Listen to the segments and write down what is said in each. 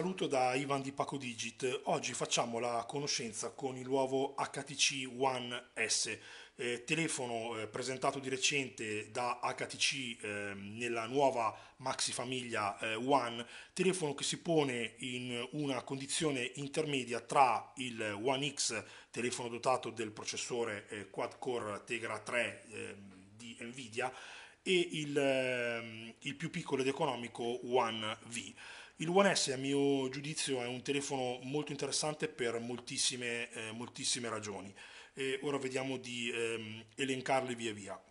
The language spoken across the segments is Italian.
saluto da Ivan di Paco Digit. Oggi facciamo la conoscenza con il nuovo HTC One S, eh, telefono eh, presentato di recente da HTC eh, nella nuova maxi famiglia eh, One, telefono che si pone in una condizione intermedia tra il One X, telefono dotato del processore eh, quad-core Tegra 3 ehm, di Nvidia, e il, ehm, il più piccolo ed economico One V. Il One S a mio giudizio è un telefono molto interessante per moltissime, eh, moltissime ragioni e ora vediamo di ehm, elencarle via via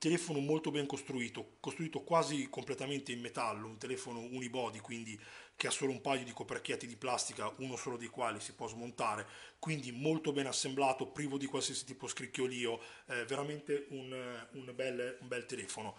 telefono molto ben costruito, costruito quasi completamente in metallo, un telefono unibody, quindi che ha solo un paio di coperchietti di plastica, uno solo dei quali si può smontare, quindi molto ben assemblato, privo di qualsiasi tipo scricchiolio, eh, veramente un, un, bel, un, bel, telefono.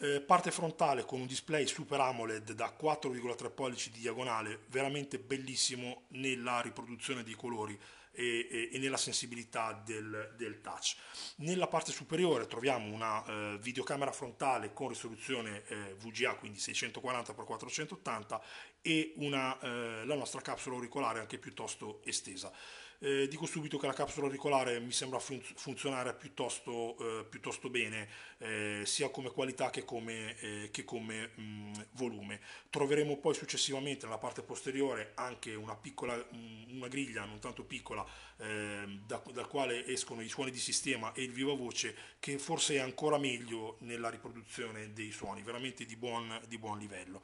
Eh, parte frontale con un display Super AMOLED da 4,3 pollici di diagonale, veramente bellissimo nella riproduzione dei colori e, e, nella sensibilità del, del, touch. Nella parte superiore troviamo una eh, videocamera frontale con risoluzione eh, VGA, quindi 640x480 e una, eh, la nostra capsula auricolare anche piuttosto estesa. Eh, dico subito che la capsula auricolare mi sembra fun- funzionare piuttosto, eh, piuttosto bene, eh, sia come qualità che come, eh, che come mh, mm, volume. Troveremo poi successivamente nella parte posteriore anche una piccola mh, mm, una griglia, non tanto piccola, ehm, da, dal quale escono i suoni di sistema e il viva voce, che forse è ancora meglio nella riproduzione dei suoni, veramente di buon, di buon livello.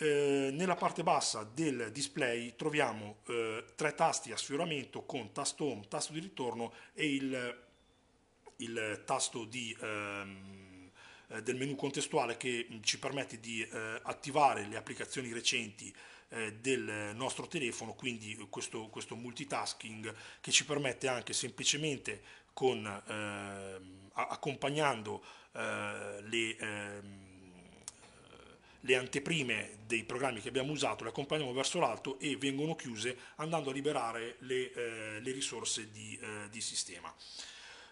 Eh, nella parte bassa del display troviamo eh, tre tasti a sfioramento con tasto home, tasto di ritorno e il, il tasto di, ehm, eh, del menu contestuale che ci permette di eh, attivare le applicazioni recenti eh, del nostro telefono, quindi questo, questo, multitasking che ci permette anche semplicemente con, ehm, accompagnando le ehm, le anteprime dei programmi che abbiamo usato, le accompagniamo verso l'alto e vengono chiuse andando a liberare le, eh, le risorse di, eh, di sistema.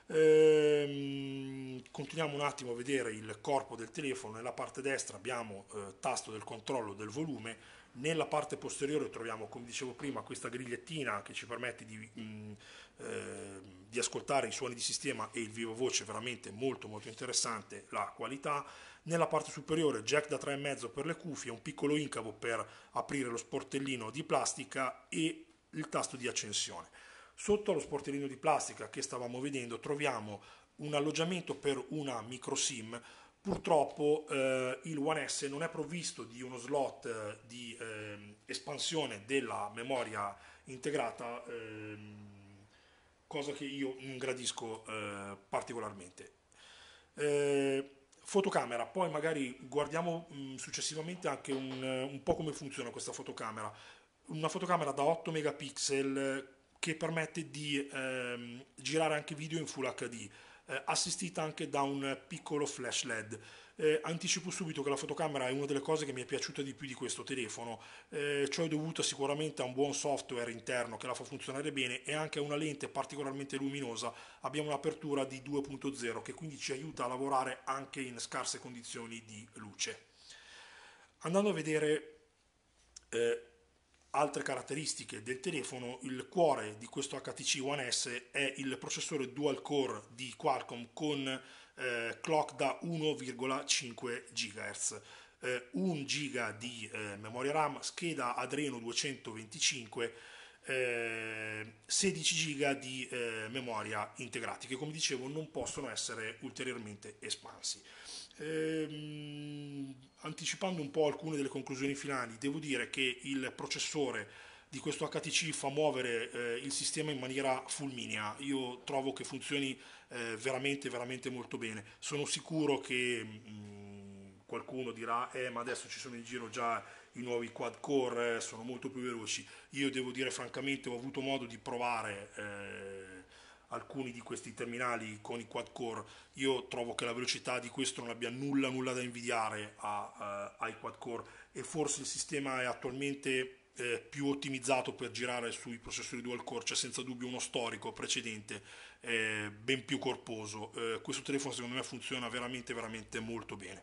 Ehm, continuiamo un attimo a vedere il corpo del telefono, nella parte destra abbiamo eh, tasto del controllo del volume, nella parte posteriore troviamo, come dicevo prima, questa grigliettina che ci permette di, mh, eh, di, ascoltare i suoni di sistema e il vivo voce, veramente molto molto interessante la qualità. Nella parte superiore jack da 3,5 per le cuffie, un piccolo incavo per aprire lo sportellino di plastica e il tasto di accensione. Sotto allo sportellino di plastica che stavamo vedendo troviamo un alloggiamento per una micro SIM. Purtroppo eh, il One S non è provvisto di uno slot eh, di eh, espansione della memoria integrata, ehm, cosa che io non gradisco eh, particolarmente. Eh, fotocamera, poi magari guardiamo mh, mm, successivamente anche un, eh, un, po' come funziona questa fotocamera. Una fotocamera da 8 megapixel eh, che permette di ehm, girare anche video in Full HD, eh, assistita anche da un piccolo flash LED. Eh, anticipo subito che la fotocamera è una delle cose che mi è piaciuta di più di questo telefono, eh, ciò è dovuto sicuramente a un buon software interno che la fa funzionare bene e anche a una lente particolarmente luminosa, abbiamo un'apertura di 2.0 che quindi ci aiuta a lavorare anche in scarse condizioni di luce. Andando a vedere eh, altre caratteristiche del telefono, il cuore di questo HTC One S è il processore dual core di Qualcomm con eh, clock da 1,5 GHz. 1 giga di eh, memoria RAM, scheda Adreno 225 16 eh, giga di eh, memoria integrati che come dicevo non possono essere ulteriormente espansi. Ehm, anticipando un po' alcune delle conclusioni finali, devo dire che il processore di questo HTC fa muovere eh, il sistema in maniera fulminea. Io trovo che funzioni eh, veramente, veramente molto bene. Sono sicuro che mh, mm, qualcuno dirà, eh, ma adesso ci sono in giro già i nuovi quad core, eh, sono molto più veloci. Io devo dire francamente, ho avuto modo di provare... Eh, alcuni di questi terminali con i quad core io trovo che la velocità di questo non abbia nulla nulla da invidiare a, a, eh, ai quad core e forse il sistema è attualmente eh, più ottimizzato per girare sui processori dual core, c'è cioè senza dubbio uno storico precedente eh, ben più corposo. Eh, questo telefono secondo me funziona veramente veramente molto bene.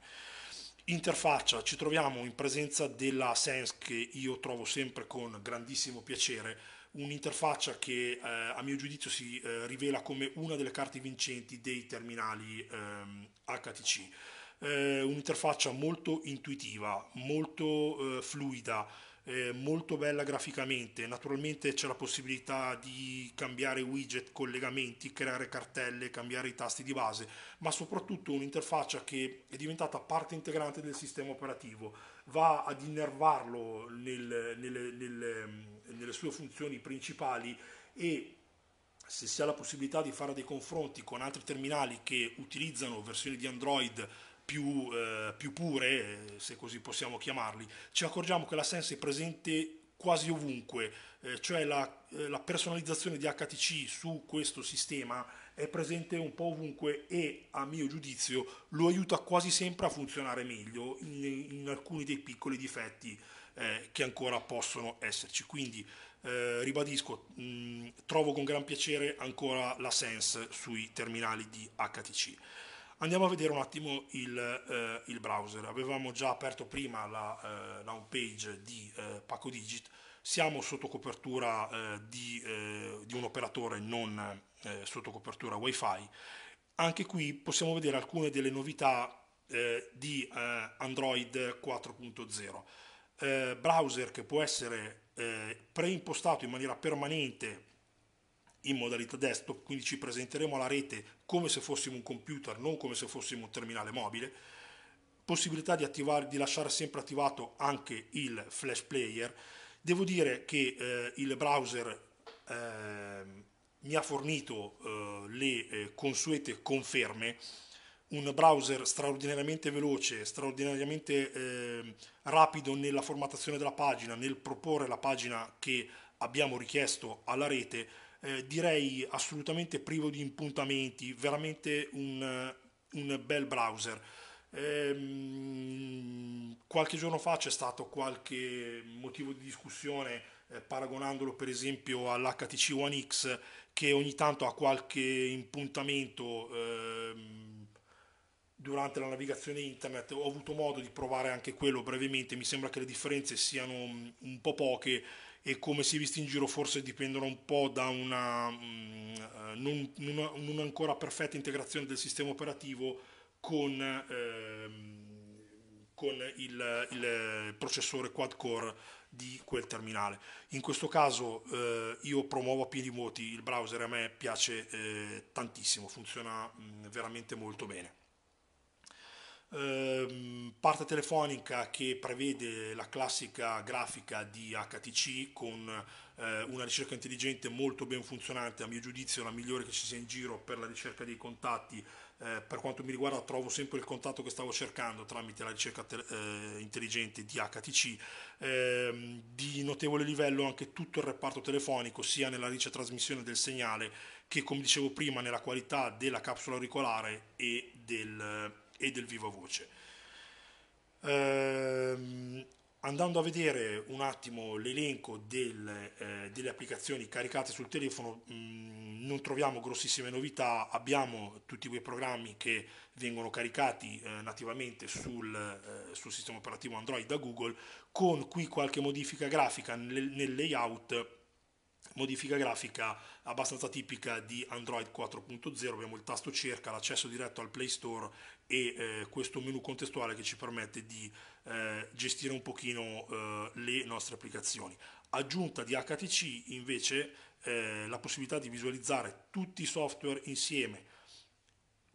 Interfaccia, ci troviamo in presenza della Sense che io trovo sempre con grandissimo piacere, un'interfaccia che eh, a mio giudizio si eh, rivela come una delle carte vincenti dei terminali HTC ehm, eh, un'interfaccia molto intuitiva, molto eh, fluida, eh, molto bella graficamente, naturalmente c'è la possibilità di cambiare widget, collegamenti, creare cartelle, cambiare i tasti di base, ma soprattutto un'interfaccia che è diventata parte integrante del sistema operativo, va ad innervarlo nel, nelle, nelle, ehm, nelle sue funzioni principali e se si ha la possibilità di fare dei confronti con altri terminali che utilizzano versioni di Android più, eh, più pure, eh, se così possiamo chiamarli, ci accorgiamo che la Sense è presente quasi ovunque, eh, cioè la, eh, la, personalizzazione di HTC su questo sistema è presente un po' ovunque e a mio giudizio lo aiuta quasi sempre a funzionare meglio in, in alcuni dei piccoli difetti eh, che ancora possono esserci. Quindi eh, ribadisco, mh, mm, trovo con gran piacere ancora la Sense sui terminali di HTC. Andiamo a vedere un attimo il, eh, il browser. Avevamo già aperto prima la, eh, la home page di eh, Paco Digit. Siamo sotto copertura eh, di, eh, di, un operatore non eh, sotto copertura WiFi. Anche qui possiamo vedere alcune delle novità di Android 4.0. browser che può essere preimpostato in maniera permanente in modalità desktop, quindi ci presenteremo alla rete come se fossimo un computer, non come se fossimo un terminale mobile, possibilità di, attivare, di lasciare sempre attivato anche il flash player. Devo dire che eh, il browser eh, mi ha fornito eh, le eh, consuete conferme, un browser straordinariamente veloce, straordinariamente ehm, rapido nella formattazione della pagina, nel proporre la pagina che abbiamo richiesto alla rete, eh, direi assolutamente privo di impuntamenti, veramente un, eh, un bel browser. Ehm, qualche giorno fa c'è stato qualche motivo di discussione eh, paragonandolo per esempio all'HTC One X che ogni tanto ha qualche impuntamento ehm, durante la navigazione internet ho avuto modo di provare anche quello brevemente mi sembra che le differenze siano mm, un po' poche e come si è visto in giro forse dipendono un po' da una mm, eh, non, non, ancora perfetta integrazione del sistema operativo con, ehm, con il, il, processore quad core di quel terminale. In questo caso eh, io promuovo a piedi vuoti il browser, a me piace eh, tantissimo, funziona mh, mm, veramente molto bene eh, parte telefonica che prevede la classica grafica di HTC con eh, una ricerca intelligente molto ben funzionante, a mio giudizio la migliore che ci sia in giro per la ricerca dei contatti. Eh, per quanto mi riguarda trovo sempre il contatto che stavo cercando tramite la ricerca eh, intelligente di HTC, ehm, di notevole livello anche tutto il reparto telefonico, sia nella ricetrasmissione del segnale che come dicevo prima nella qualità della capsula auricolare e del e del viva voce. Ehm, andando a vedere un attimo l'elenco del, eh, delle applicazioni caricate sul telefono, mh, mm, non troviamo grossissime novità, abbiamo tutti quei programmi che vengono caricati eh, nativamente sul, eh, sul, sistema operativo Android da Google, con qui qualche modifica grafica nel, nel layout modifica grafica abbastanza tipica di Android 4.0, abbiamo il tasto cerca, l'accesso diretto al Play Store e eh, questo menu contestuale che ci permette di eh, gestire un pochino eh, le nostre applicazioni. Aggiunta di HTC invece eh, la possibilità di visualizzare tutti i software insieme,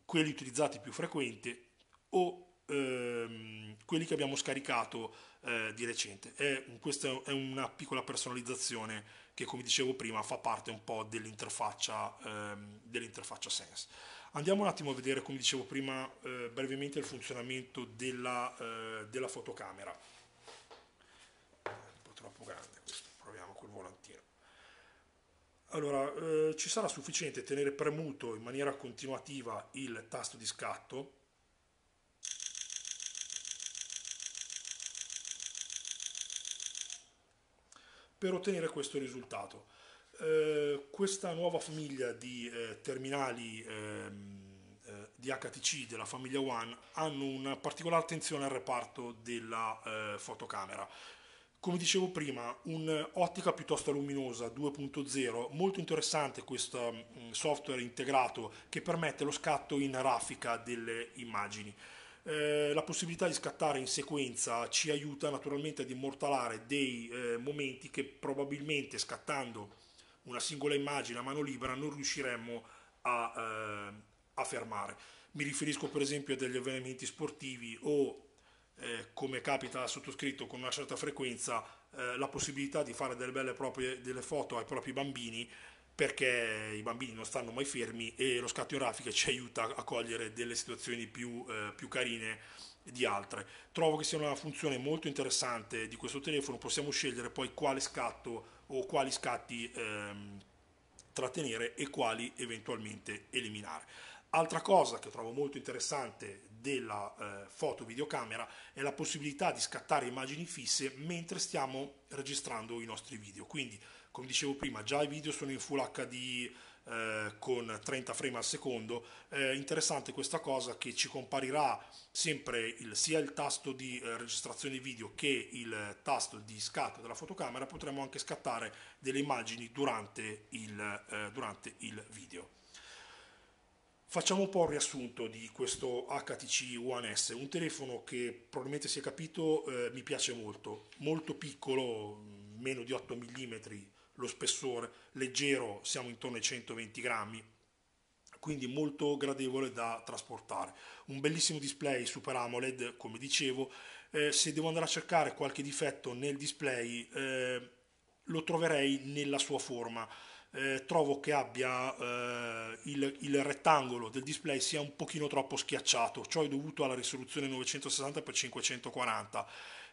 quelli utilizzati più frequente o ehm, quelli che abbiamo scaricato eh, di recente. È, questa è una piccola personalizzazione che come dicevo prima fa parte un po' dell'interfaccia, ehm, dell'interfaccia Sense. Andiamo un attimo a vedere, come dicevo prima, eh, brevemente il funzionamento della, eh, della fotocamera. un po' troppo grande questo, proviamo col volantino. Allora, eh, ci sarà sufficiente tenere premuto in maniera continuativa il tasto di scatto per ottenere questo risultato. Eh, questa nuova famiglia di eh, terminali ehm, eh, di HTC della famiglia One hanno una particolare attenzione al reparto della eh, fotocamera. Come dicevo prima, un'ottica piuttosto luminosa 2.0, molto interessante questo mm, software integrato che permette lo scatto in raffica delle immagini. Eh, la possibilità di scattare in sequenza ci aiuta naturalmente ad immortalare dei eh, momenti che probabilmente scattando una singola immagine a mano libera non riusciremmo a, eh, a fermare. Mi riferisco per esempio a degli avvenimenti sportivi o eh, come capita sottoscritto con una certa frequenza, eh, la possibilità di fare delle belle proprie, delle foto ai propri bambini perché i bambini non stanno mai fermi e lo scatto in raffica ci aiuta a cogliere delle situazioni più, eh, più carine di altre. Trovo che sia una funzione molto interessante di questo telefono, possiamo scegliere poi quale scatto o quali scatti ehm, trattenere e quali eventualmente eliminare. Altra cosa che trovo molto interessante della eh, foto videocamera è la possibilità di scattare immagini fisse mentre stiamo registrando i nostri video. Quindi, come dicevo prima, già i video sono in Full HD eh, con 30 frame al secondo. Eh, interessante questa cosa che ci comparirà sempre il, sia il tasto di eh, registrazione video che il tasto di scatto della fotocamera, potremo anche scattare delle immagini durante il, eh, durante il video. Facciamo un po' un riassunto di questo HTC One S, un telefono che probabilmente si è capito eh, mi piace molto, molto piccolo, meno di 8 mm lo spessore, leggero, siamo intorno ai 120 grammi, quindi molto gradevole da trasportare. Un bellissimo display Super AMOLED, come dicevo, eh, se devo andare a cercare qualche difetto nel display eh, lo troverei nella sua forma eh, trovo che abbia eh, il, il, rettangolo del display sia un pochino troppo schiacciato, ciò è dovuto alla risoluzione 960x540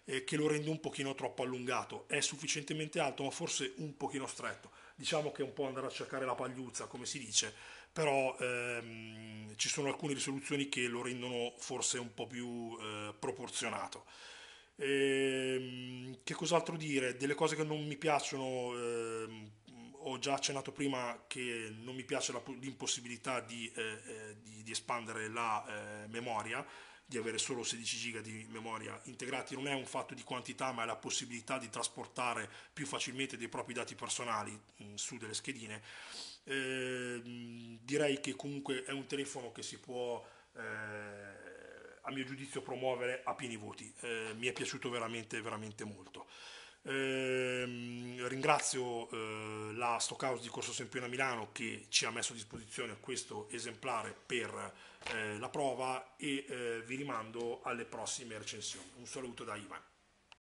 eh, che lo rende un pochino troppo allungato, è sufficientemente alto ma forse un pochino stretto, diciamo che è un po' andare a cercare la pagliuzza come si dice, però ehm, ci sono alcune risoluzioni che lo rendono forse un po' più eh, proporzionato. Ehm, che cos'altro dire? Delle cose che non mi piacciono... Ehm, ho già accennato prima che non mi piace la, l'impossibilità di, eh, eh, di, di, espandere la eh, memoria, di avere solo 16 giga di memoria integrati, non è un fatto di quantità ma è la possibilità di trasportare più facilmente dei propri dati personali mh, mm, su delle schedine. Eh, direi che comunque è un telefono che si può eh, a mio giudizio promuovere a pieni voti, eh, mi è piaciuto veramente, veramente molto. Ehm, ringrazio eh, la Stockhouse di Corso Sempione a Milano che ci ha messo a disposizione questo esemplare per eh, la prova e eh, vi rimando alle prossime recensioni. Un saluto da Ivan.